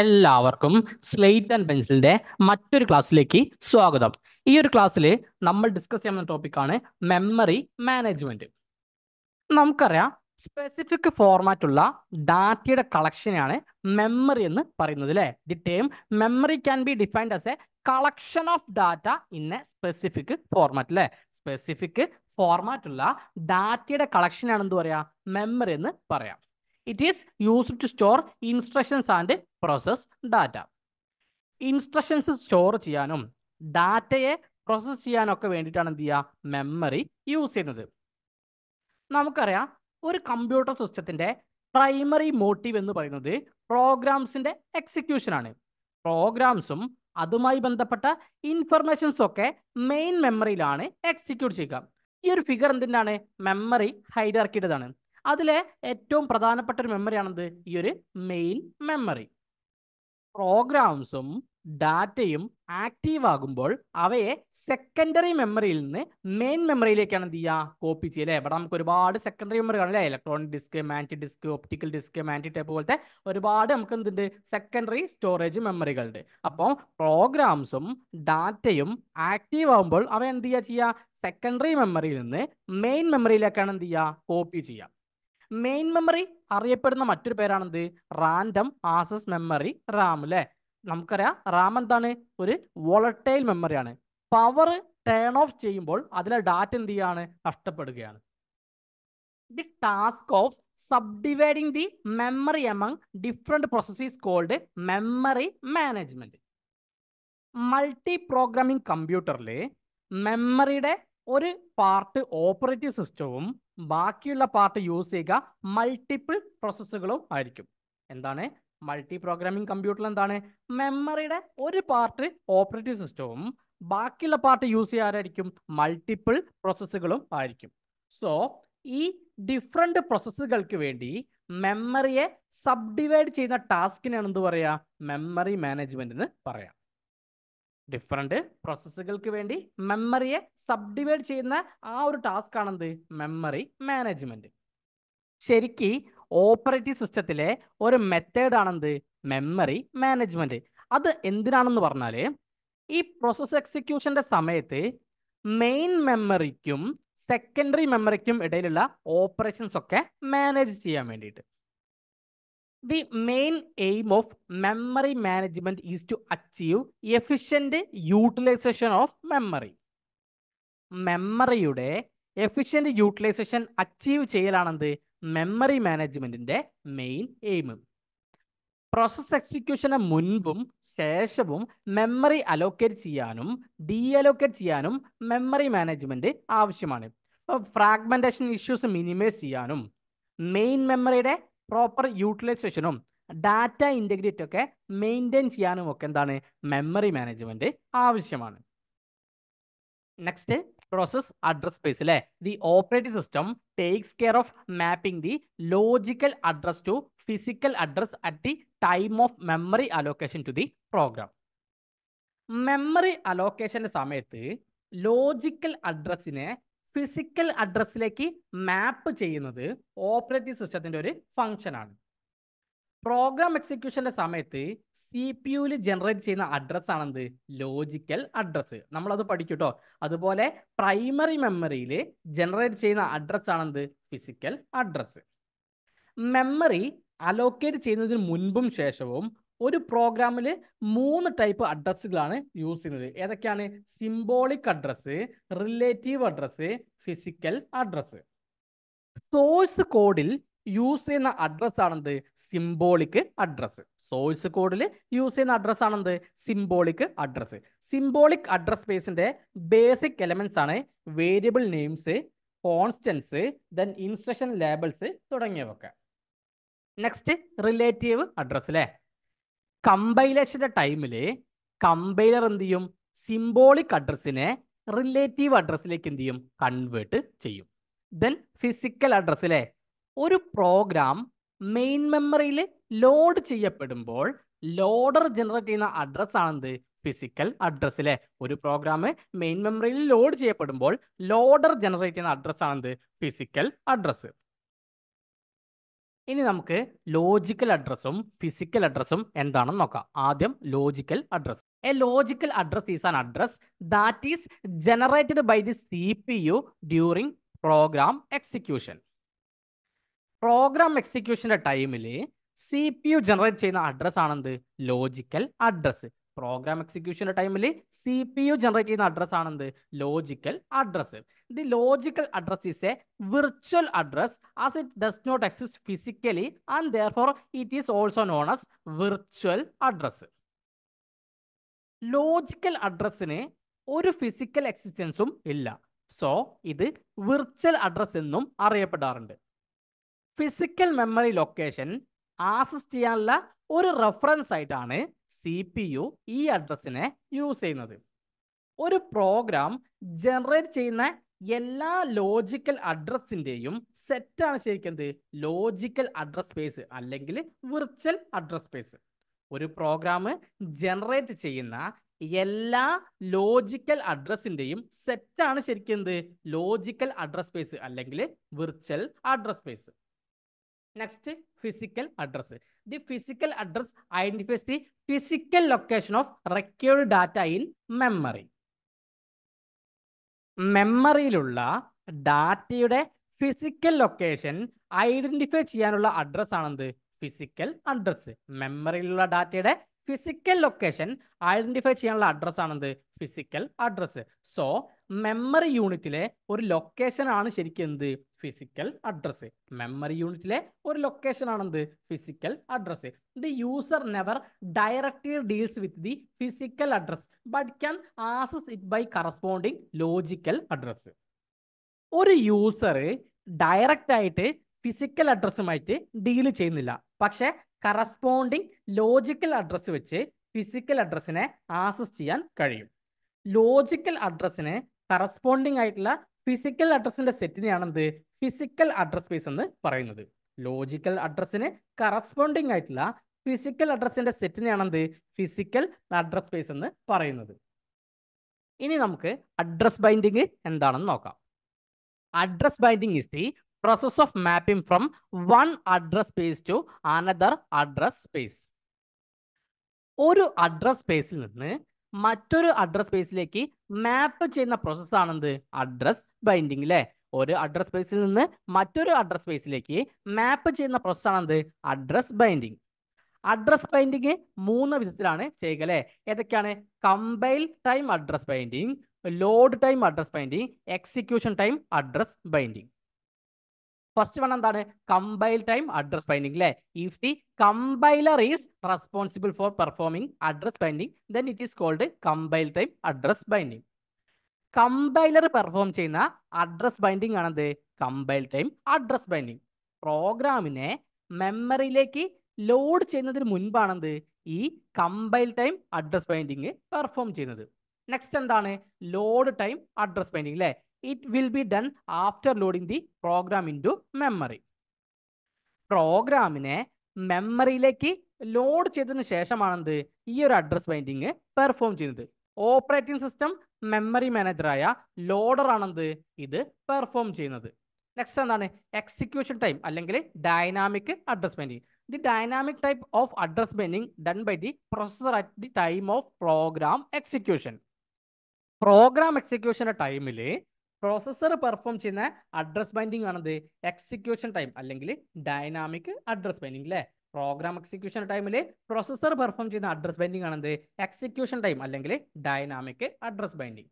എല്ലാവർക്കും slate and പെൻസിലിൻ്റെ മറ്റൊരു ക്ലാസ്സിലേക്ക് സ്വാഗതം ഈ ഒരു ക്ലാസ്സിൽ നമ്മൾ ഡിസ്കസ് ചെയ്യുന്ന ടോപ്പിക്കാണ് മെമ്മറി മാനേജ്മെൻറ്റ് നമുക്കറിയാം സ്പെസിഫിക് ഫോർമാറ്റ് ഉള്ള ഡാറ്റയുടെ കളക്ഷനെയാണ് മെമ്മറി എന്ന് പറയുന്നത് അല്ലേ the term memory can be defined as a collection of data in a specific format അല്ലേ സ്പെസിഫിക് ഫോർമാറ്റ് ഉള്ള ഡാറ്റയുടെ കളക്ഷനാണ് എന്ത് പറയാ മെമ്മറി എന്ന് പറയാം it is used to store instructions and process data instructions store ചെയ്യാനും ഡാറ്റയെ പ്രോസസ്സ് ചെയ്യാനൊക്കെ വേണ്ടിയിട്ടാണ് എന്ത് ചെയ്യുക മെമ്മറി യൂസ് ചെയ്യുന്നത് നമുക്കറിയാം ഒരു കമ്പ്യൂട്ടർ സിസ്റ്റത്തിൻ്റെ പ്രൈമറി മോട്ടീവ് എന്ന് പറയുന്നത് പ്രോഗ്രാംസിൻ്റെ എക്സിക്യൂഷനാണ് പ്രോഗ്രാംസും അതുമായി ബന്ധപ്പെട്ട ഇൻഫർമേഷൻസും ഒക്കെ മെയിൻ മെമ്മറിയിലാണ് എക്സിക്യൂട്ട് ചെയ്യുക ഈ ഒരു ഫിഗർ എന്തിനാണ് മെമ്മറി ഹൈഡർക്കിയുടേതാണ് അതിലെ ഏറ്റവും പ്രധാനപ്പെട്ട ഒരു മെമ്മറിയാണെന്ത് ഈ ഒരു മെയിൻ മെമ്മറി പ്രോഗ്രാംസും ഡാറ്റയും ആക്റ്റീവ് ആകുമ്പോൾ അവയെ സെക്കൻഡറി മെമ്മറിയിൽ നിന്ന് മെയിൻ മെമ്മറിയിലേക്കാണ് എന്ത് ചെയ്യുക കോപ്പി ചെയ്യുക അല്ലേ ഇവിടെ നമുക്ക് ഒരുപാട് സെക്കൻഡറി മെമ്മറി കാണും അല്ലേ ഇലക്ട്രോണിക് ഡിസ്ക് മാൻറ്റി ഡിസ്ക് ഒപ്റ്റിക്കൽ ഡിസ്ക് മാൻറ്റി ടൈപ്പ് പോലത്തെ ഒരുപാട് നമുക്ക് എന്തുണ്ട് സെക്കൻഡറി സ്റ്റോറേജ് മെമ്മറികളുണ്ട് അപ്പോൾ പ്രോഗ്രാംസും ഡാറ്റയും ആക്റ്റീവ് ആകുമ്പോൾ അവ എന്ത് ചെയ്യുക ചെയ്യുക സെക്കൻഡറി മെമ്മറിയിൽ നിന്ന് മെയിൻ മെമ്മറിയിലേക്കാണ് എന്ത് ചെയ്യുക കോപ്പി ചെയ്യുക മെയിൻ മെമ്മറി അറിയപ്പെടുന്ന മറ്റൊരു പേരാണെന്ത് റാൻഡം ആസസ് മെമ്മറി റാം അല്ലേ നമുക്കറിയാം റാം എന്താണ് ഒരു വോളട്ടൈൽ മെമ്മറിയാണ് പവർ ടേൺ ഓഫ് ചെയ്യുമ്പോൾ അതിലെ ഡാറ്റ എന്ത് ചെയ്യാണ് നഷ്ടപ്പെടുകയാണ് the task of dividing the memory among different processes called memory management multi programming കമ്പ്യൂട്ടറിൽ മെമ്മറിയുടെ ഒരു പാർട്ട് ഓപ്പറേറ്റീവ് സിസ്റ്റവും ബാക്കിയുള്ള പാർട്ട് യൂസ് ചെയ്യുക മൾട്ടിപ്പിൾ പ്രോസസ്സുകളും ആയിരിക്കും എന്താണ് മൾട്ടി പ്രോഗ്രാമിംഗ് കമ്പ്യൂട്ടറിൽ എന്താണ് മെമ്മറിയുടെ ഒരു പാർട്ട് ഓപ്പറേറ്റീവ് സിസ്റ്റവും ബാക്കിയുള്ള പാർട്ട് യൂസ് ചെയ്യാറായിരിക്കും മൾട്ടിപ്പിൾ പ്രോസസ്സുകളും ആയിരിക്കും സോ ഈ ഡിഫറെൻ്റ് പ്രോസസ്സുകൾക്ക് വേണ്ടി മെമ്മറിയെ സബ് ഡിവൈഡ് ചെയ്യുന്ന ടാസ്കിനാണ് എന്ത് പറയുക മെമ്മറി മാനേജ്മെന്റ് എന്ന് പറയാം ഡിഫറെൻറ്റ് പ്രോസസ്സുകൾക്ക് വേണ്ടി മെമ്മറിയെ സബ്ഡിവൈഡ് ചെയ്യുന്ന ആ ഒരു ടാസ്ക് ആണെന്ത് മെമ്മറി മാനേജ്മെൻറ്റ് ശരിക്ക് ഓപ്പറേറ്റീവ് സിസ്റ്റത്തിലെ ഒരു മെത്തേഡ് ആണെന്ത് മെമ്മറി മാനേജ്മെൻറ്റ് അത് എന്തിനാണെന്ന് പറഞ്ഞാൽ ഈ പ്രോസസ് എക്സിക്യൂഷൻ്റെ സമയത്ത് മെയിൻ മെമ്മറിക്കും സെക്കൻഡറി മെമ്മറിക്കും ഇടയിലുള്ള ഓപ്പറേഷൻസ് ഒക്കെ മാനേജ് ചെയ്യാൻ വേണ്ടിയിട്ട് the main aim of memory management is to achieve efficient utilisation of memory മെമ്മറിയുടെ എഫിഷ്യൻ്റ് യൂട്ടിലൈസേഷൻ അച്ചീവ് ചെയ്യലാണെന്ത് മെമ്മറി മാനേജ്മെൻറ്റിൻ്റെ മെയിൻ എയിം പ്രോസസ് എക്സിക്യൂഷന് മുൻപും ശേഷവും മെമ്മറി അലോക്കേറ്റ് ചെയ്യാനും ഡീ അലോക്കേറ്റ് ചെയ്യാനും മെമ്മറി മാനേജ്മെൻറ്റ് ആവശ്യമാണ് ഫ്രാഗ്മെൻറ്റേഷൻ ഇഷ്യൂസ് മിനിമൈസ് ചെയ്യാനും മെയിൻ മെമ്മറിയുടെ പ്രോപ്പർ യൂട്ടിലൈസേഷനും ഡാറ്റ ഇൻ്റഗ്രിറ്റി ഒക്കെ മെയിൻറ്റെയിൻ ചെയ്യാനും ഒക്കെ എന്താണ് മെമ്മറി മാനേജ്മെൻറ്റ് ആവശ്യമാണ് നെക്സ്റ്റ് പ്രോസസ് അഡ്രസ് സ്പേസ് അല്ലേ the operating system takes care of mapping the logical address to physical address at the time of memory allocation to the program memory അലോക്കേഷൻ്റെ സമയത്ത് ലോജിക്കൽ അഡ്രസ്സിനെ physical അഡ്രസ്സിലേക്ക് മാപ്പ് ചെയ്യുന്നത് ഓപ്പറേറ്റീവ് സിസ്റ്റത്തിൻ്റെ ഒരു ഫംഗ്ഷനാണ് പ്രോഗ്രാം എക്സിക്യൂഷൻ്റെ സമയത്ത് സി പി യുവിൽ ജനറേറ്റ് ചെയ്യുന്ന അഡ്രസ്സാണ് എന്ത് ലോജിക്കൽ അഡ്രസ്സ് നമ്മളത് പഠിക്കൂട്ടോ അതുപോലെ പ്രൈമറി മെമ്മറിയിൽ ജനറേറ്റ് ചെയ്യുന്ന അഡ്രസ്സാണ് എന്ത് ഫിസിക്കൽ അഡ്രസ്സ് മെമ്മറി അലോക്കേറ്റ് ചെയ്യുന്നതിന് മുൻപും ശേഷവും ഒരു പ്രോഗ്രാമിൽ മൂന്ന് ടൈപ്പ് അഡ്രസ്സുകളാണ് യൂസ് ചെയ്യുന്നത് ഏതൊക്കെയാണ് symbolic address relative address physical address source കോഡിൽ യൂസ് ചെയ്യുന്ന അഡ്രസ് ആണെന്ത് സിംബോളിക് അഡ്രസ്സ് സോഴ്സ് കോഡിൽ യൂസ് ചെയ്യുന്ന അഡ്രസ് ആണെന്ത് സിംബോളിക് അഡ്രസ്സ് സിംബോളിക് അഡ്രസ് സ്പേസിന്റെ ബേസിക് എലമെന്റ്സ് ആണ് variable names constants then instruction labels തുടങ്ങിയവയൊക്കെ നെക്സ്റ്റ് റിലേറ്റീവ് അഡ്രസ് അല്ലേ കമ്പൈലേഷൻ്റെ ടൈമിൽ കമ്പൈലർ എന്ത് ചെയ്യും സിംബോളിക് അഡ്രസ്സിനെ റിലേറ്റീവ് അഡ്രസ്സിലേക്ക് എന്ത് ചെയ്യും കൺവേർട്ട് ചെയ്യും ദെൻ ഫിസിക്കൽ അഡ്രസ്സിലെ ഒരു പ്രോഗ്രാം മെയിൻ മെമ്മറിയിൽ ലോഡ് ചെയ്യപ്പെടുമ്പോൾ ലോഡർ ജനറേറ്റ് ചെയ്യുന്ന അഡ്രസ് ആണെന്ത് ഫിസിക്കൽ അഡ്രസ്സിലെ ഒരു പ്രോഗ്രാം മെയിൻ മെമ്മറിയിൽ ലോഡ് ചെയ്യപ്പെടുമ്പോൾ ലോഡർ ജനറേറ്റ് ചെയ്യുന്ന അഡ്രസ്സാണെന്ത് ഫിസിക്കൽ അഡ്രസ്സ് ഇനി നമുക്ക് ലോജിക്കൽ അഡ്രസ്സും ഫിസിക്കൽ അഡ്രസ്സും എന്താണെന്ന് നോക്കാം ആദ്യം logical address a logical address is an address that is generated by the C P U during program execution program എക്സിക്യൂഷൻ്റെ ടൈമിൽ സി പി യു ജനറേറ്റ് ചെയ്യുന്ന അഡ്രസ് ആണെന്ത് ലോജിക്കൽ അഡ്രസ്സ് പ്രോഗ്രാം എക്സിക്യൂഷൻ്റെ ടൈമിൽ സി പി യു ജനറേറ്റ് ചെയ്യുന്ന address ആണ് എന്ത് logical address the logical address is a virtual address as it does not exist physically and therefore it is also known as virtual address logical അഡ്രസ്സിന് ഒരു physical എക്സിസ്റ്റൻസും ഇല്ല so ഇത് virtual address എന്നും അറിയപ്പെടാറുണ്ട് physical memory location access ചെയ്യാനുള്ള ഒരു reference ആയിട്ടാണ് സി പി യു ഈ അഡ്രസ്സിനെ യൂസ് ചെയ്യുന്നത് ഒരു പ്രോഗ്രാം ജനറേറ്റ് ചെയ്യുന്ന എല്ലാ ലോജിക്കൽ അഡ്രസ്സിൻ്റെയും സെറ്റാണ് ശരിക്കുന്നത് ലോജിക്കൽ അഡ്രസ് സ്പേസ് അല്ലെങ്കിൽ വിർച്വൽ അഡ്രസ് സ്പേസ് ഒരു പ്രോഗ്രാം ജനറേറ്റ് ചെയ്യുന്ന എല്ലാ ലോജിക്കൽ അഡ്രസ്സിൻ്റെയും സെറ്റാണ് ശരിക്കും എന്ത് ലോജിക്കൽ അഡ്രസ് സ്പേസ് അല്ലെങ്കിൽ virtual address space next physical address the physical address identifies the physical location of record data in memory മെമ്മറിയിലുള്ള ഡാറ്റയുടെ ഫിസിക്കൽ ലൊക്കേഷൻ ഐഡന്റിഫൈ ചെയ്യാനുള്ള അഡ്രസ്സാണെന്ത് ഫിസിക്കൽ അഡ്രസ്സ് മെമ്മറിയിലുള്ള ഡാറ്റയുടെ ഫിസിക്കൽ ലൊക്കേഷൻ ഐഡന്റിഫൈ ചെയ്യാനുള്ള അഡ്രസ്സാണ് എന്ത് ഫിസിക്കൽ അഡ്രസ്സ് സോ മെമ്മറി യൂണിറ്റിലെ ഒരു location ആണ് ശരിക്കും എന്ത് ഫിസിക്കൽ അഡ്രസ്സ് മെമ്മറി യൂണിറ്റിലെ ഒരു ലൊക്കേഷൻ ആണ് physical address the user never directly deals with the physical address but can access it by corresponding logical address ഒരു യൂസർ ഡയറക്റ്റ് ആയിട്ട് ഫിസിക്കൽ അഡ്രസ്സുമായിട്ട് ഡീൽ ചെയ്യുന്നില്ല പക്ഷേ കറസ്പോണ്ടിങ് ലോജിക്കൽ അഡ്രസ്സ് വെച്ച് ഫിസിക്കൽ അഡ്രസ്സിനെ ആസസ് ചെയ്യാൻ കഴിയും ലോജിക്കൽ അഡ്രസ്സിന് കറസ്പോണ്ടിങ് ആയിട്ടുള്ള ഫിസിക്കൽ അഡ്രസ്സിന്റെ സെറ്റിനെയാണ് എന്ത് ഫിസിക്കൽ അഡ്രസ് സ്പേസ് എന്ന് പറയുന്നത് ലോജിക്കൽ അഡ്രസ്സിന് കറസ്പോണ്ടിങ് ആയിട്ടുള്ള ഫിസിക്കൽ അഡ്രസ്സിന്റെ സെറ്റിനെയാണ് എന്ത് ഫിസിക്കൽ അഡ്രസ് സ്പേസ് എന്ന് പറയുന്നത് ഇനി നമുക്ക് അഡ്രസ് ബൈൻഡിങ് എന്താണെന്ന് നോക്കാം address binding is the process of mapping from one address space to another address space ഒരു അഡ്രസ് സ്പേസിൽ നിന്ന് മറ്റൊരു അഡ്രസ് സ്പേസിലേക്ക് മാപ്പ് ചെയ്യുന്ന പ്രോസസ്സാണെന്ത് അഡ്രസ് ബൈൻഡിങ് അല്ലേ ഒരു അഡ്രസ് സ്പേസിൽ നിന്ന് മറ്റൊരു അഡ്രസ് സ്പേസിലേക്ക് മാപ്പ് ചെയ്യുന്ന പ്രോസസ്സാണെന്ത് അഡ്രസ് ബൈൻഡിങ് അഡ്രസ് ബൈൻഡിങ് മൂന്ന് വിധത്തിലാണ് ചെയ്യുക അല്ലേ ഏതൊക്കെയാണ് compile time address binding load time address binding execution time address binding first one എന്താണ് കമ്പൈൽ ടൈം അഡ്രസ് ബൈൻഡിങ് അല്ലേ if the compiler is responsible for performing address binding then it is called compile time address binding compiler perform ചെയ്യുന്ന address binding ആണത് compile time address binding പ്രോഗ്രാമിനെ മെമ്മറിയിലേക്ക് load ചെയ്യുന്നതിന് മുൻപാണെന്ത് ഈ compile time address binding perform ചെയ്യുന്നത് next എന്താണ് load time address binding അല്ലേ it will be done after loading the program into memory. പ്രോഗ്രാമിനെ മെമ്മറിയിലേക്ക് ലോഡ് ചെയ്തതിന് ശേഷമാണെന്ത് ഈ ഒരു അഡ്രസ് ബൈൻഡിങ് പെർഫോം ചെയ്യുന്നത് ഓപ്പറേറ്റിംഗ് സിസ്റ്റം മെമ്മറി മാനേജറായ ലോഡറാണെന്ത് ഇത് പെർഫോം ചെയ്യുന്നത് നെക്സ്റ്റ് എന്താണ് എക്സിക്യൂഷൻ ടൈം അല്ലെങ്കിൽ dynamic address binding the dynamic type of address binding done by the processor at the time of program execution program എക്സിക്യൂഷൻ്റെ ടൈമിൽ പ്രോസസ്സർ പെർഫോം ചെയ്യുന്ന അഡ്രസ് ബൈൻഡിങ് ആണത് എക്സിക്യൂഷൻ ടൈം അല്ലെങ്കിൽ ഡൈനാമിക് അഡ്രസ് ബൈൻഡിങ് അല്ലേ program execution ടൈമിൽ processor perform ചെയ്യുന്ന address binding ആണത് execution time അല്ലെങ്കിൽ ഡൈനാമിക് അഡ്രസ് ബൈൻഡിങ്